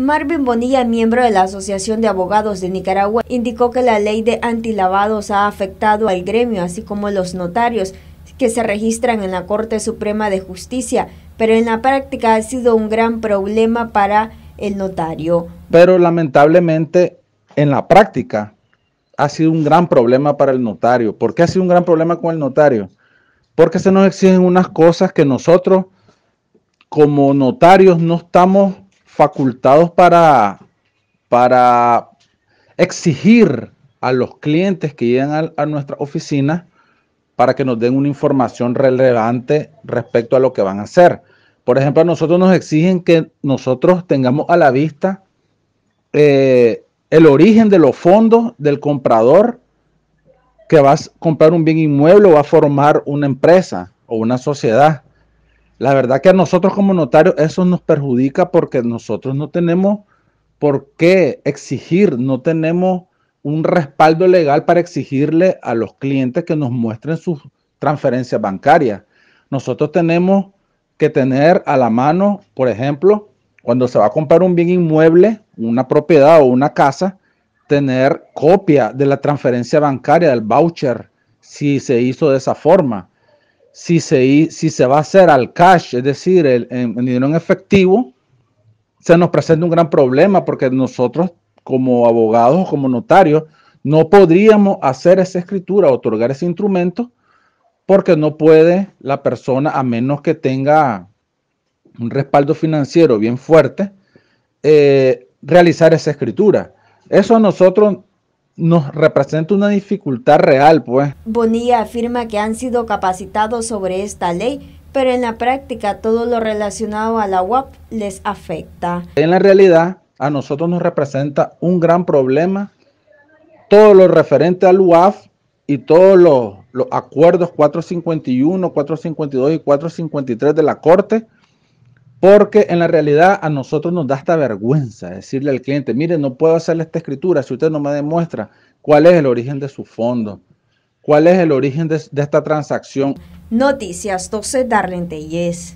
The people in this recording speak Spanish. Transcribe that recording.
Marvin Bonilla, miembro de la Asociación de Abogados de Nicaragua, indicó que la ley de antilavados ha afectado al gremio, así como los notarios que se registran en la Corte Suprema de Justicia, pero en la práctica ha sido un gran problema para el notario. Pero lamentablemente en la práctica ha sido un gran problema para el notario. ¿Por qué ha sido un gran problema con el notario? Porque se nos exigen unas cosas que nosotros como notarios no estamos facultados para, para exigir a los clientes que llegan a, nuestra oficina para que nos den una información relevante respecto a lo que van a hacer. Por ejemplo, a nosotros nos exigen que nosotros tengamos a la vista eh, el origen de los fondos del comprador que va a comprar un bien inmueble o va a formar una empresa o una sociedad. La verdad que a nosotros como notarios eso nos perjudica porque nosotros no tenemos por qué exigir, no tenemos un respaldo legal para exigirle a los clientes que nos muestren sus transferencias bancaria. Nosotros tenemos que tener a la mano, por ejemplo, cuando se va a comprar un bien inmueble, una propiedad o una casa, tener copia de la transferencia bancaria, del voucher, si se hizo de esa forma si se, si se va a hacer al cash, es decir, el, dinero en efectivo, se nos presenta un gran problema porque nosotros como abogados, como notarios, no podríamos hacer esa escritura, otorgar ese instrumento, porque no puede la persona, a menos que tenga un respaldo financiero bien fuerte, eh, realizar esa escritura. Eso nosotros nos representa una dificultad real, pues. Bonilla afirma que han sido capacitados sobre esta ley, pero en la práctica todo lo relacionado a la UAP les afecta. En la realidad, a nosotros nos representa un gran problema todo lo referente al UAF y todos los acuerdos 451, 452 y 453 de la Corte, porque en la realidad a nosotros nos da esta vergüenza decirle al cliente, mire, no puedo hacerle esta escritura si usted no me demuestra cuál es el origen de su fondo, cuál es el origen de, esta transacción. Noticias 12 Darlene